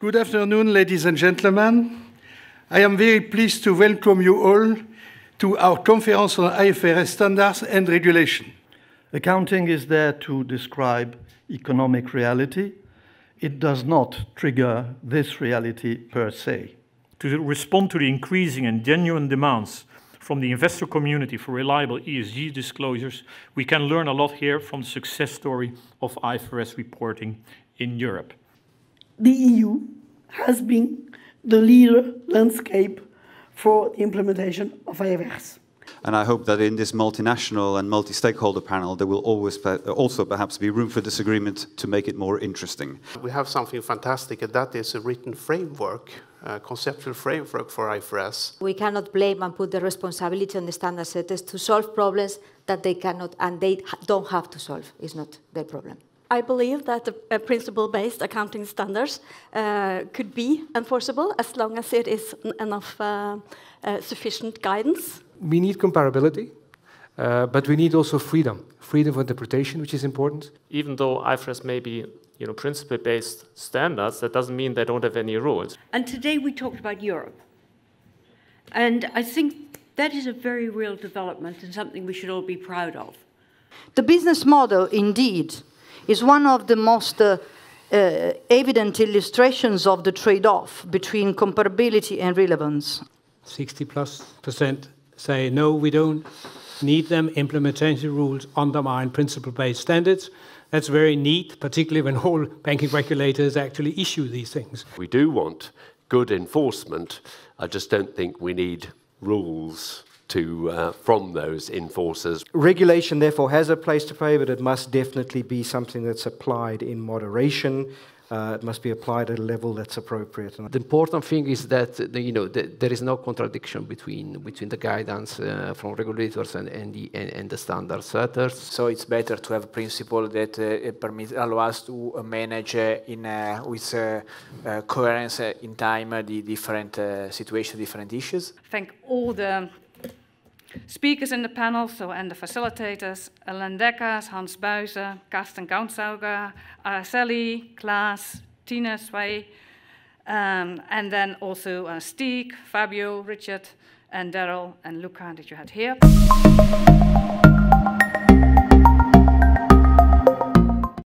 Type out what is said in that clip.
Good afternoon, ladies and gentlemen. I am very pleased to welcome you all to our conference on IFRS standards and regulation. Accounting is there to describe economic reality. It does not trigger this reality per se. To respond to the increasing and genuine demands from the investor community for reliable ESG disclosures, we can learn a lot here from the success story of IFRS reporting in Europe the EU has been the leader landscape for the implementation of IFRS. And I hope that in this multinational and multi-stakeholder panel, there will always also perhaps be room for disagreement to make it more interesting. We have something fantastic, and that is a written framework, a conceptual framework for IFRS. We cannot blame and put the responsibility on the standard setters to solve problems that they cannot and they don't have to solve. It's not their problem. I believe that uh, principle-based accounting standards uh, could be enforceable as long as it is enough uh, uh, sufficient guidance. We need comparability, uh, but we need also freedom, freedom of interpretation, which is important. Even though IFRS may be you know, principle-based standards, that doesn't mean they don't have any rules. And today we talked about Europe. And I think that is a very real development and something we should all be proud of. The business model, indeed, is one of the most uh, uh, evident illustrations of the trade-off between comparability and relevance. 60 plus percent say no, we don't need them. Implementation rules undermine principle-based standards. That's very neat, particularly when all banking regulators actually issue these things. We do want good enforcement. I just don't think we need rules to uh, from those enforcers. Regulation, therefore, has a place to play, but it must definitely be something that's applied in moderation. Uh, it must be applied at a level that's appropriate. The important thing is that uh, you know there is no contradiction between between the guidance uh, from regulators and and the, and, and the standard setters. So it's better to have a principle that uh, permits allow us to manage uh, in uh, with coherence in time the different situations, different issues. I think all the Speakers in the panel, so and the facilitators, Ellen Dekkers, Hans Buijzen, Karsten Gounsauger, Araceli, Klaas, Tina Sway, um, and then also uh, Steek, Fabio, Richard, and Daryl, and Luca that you had here.